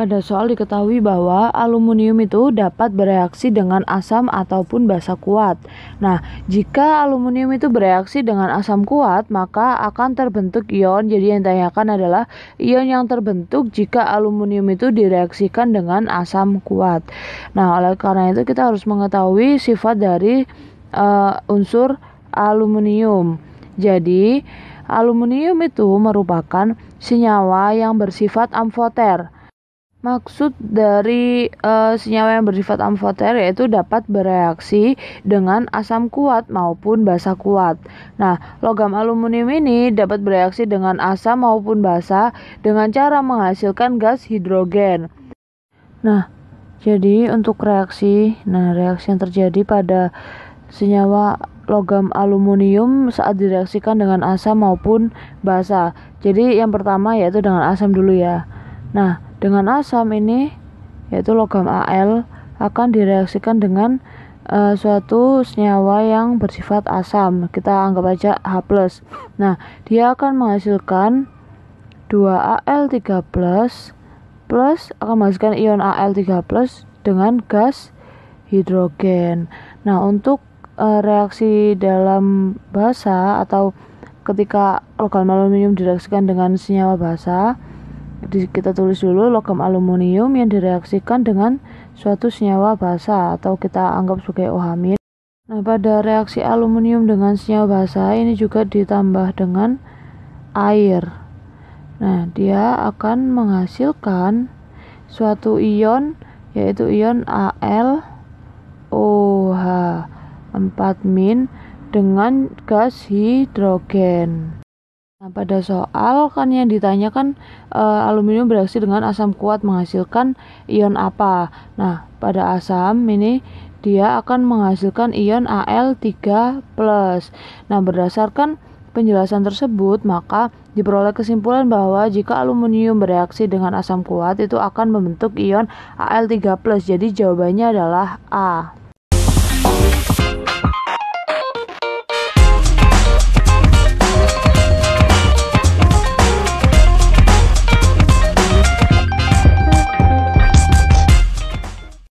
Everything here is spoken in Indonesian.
Pada soal diketahui bahwa aluminium itu dapat bereaksi dengan asam ataupun basa kuat. Nah, jika aluminium itu bereaksi dengan asam kuat, maka akan terbentuk ion. Jadi yang ditanyakan adalah ion yang terbentuk jika aluminium itu direaksikan dengan asam kuat. Nah, oleh karena itu kita harus mengetahui sifat dari uh, unsur aluminium. Jadi, aluminium itu merupakan senyawa yang bersifat amfoter Maksud dari uh, senyawa yang bersifat amfoter yaitu dapat bereaksi dengan asam kuat maupun basa kuat. Nah, logam aluminium ini dapat bereaksi dengan asam maupun basa dengan cara menghasilkan gas hidrogen. Nah, jadi untuk reaksi, nah reaksi yang terjadi pada senyawa logam aluminium saat direaksikan dengan asam maupun basa. Jadi yang pertama yaitu dengan asam dulu ya. Nah, dengan asam ini, yaitu logam Al, akan direaksikan dengan uh, suatu senyawa yang bersifat asam. Kita anggap aja H+. Nah, dia akan menghasilkan 2Al3+ plus akan menghasilkan ion Al3+ dengan gas hidrogen. Nah, untuk uh, reaksi dalam basa atau ketika logam aluminium direaksikan dengan senyawa basa, kita tulis dulu logam aluminium yang direaksikan dengan suatu senyawa basa atau kita anggap sebagai OH-. Nah, pada reaksi aluminium dengan senyawa basa ini juga ditambah dengan air. Nah, dia akan menghasilkan suatu ion yaitu ion AlOH 4- min dengan gas hidrogen. Nah, pada soal kan yang ditanyakan e, eh, aluminium bereaksi dengan asam kuat menghasilkan ion apa? Nah, pada asam ini dia akan menghasilkan ion Al3+. Nah, berdasarkan penjelasan tersebut, maka diperoleh kesimpulan bahwa jika aluminium bereaksi dengan asam kuat itu akan membentuk ion Al3+. Jadi jawabannya adalah A.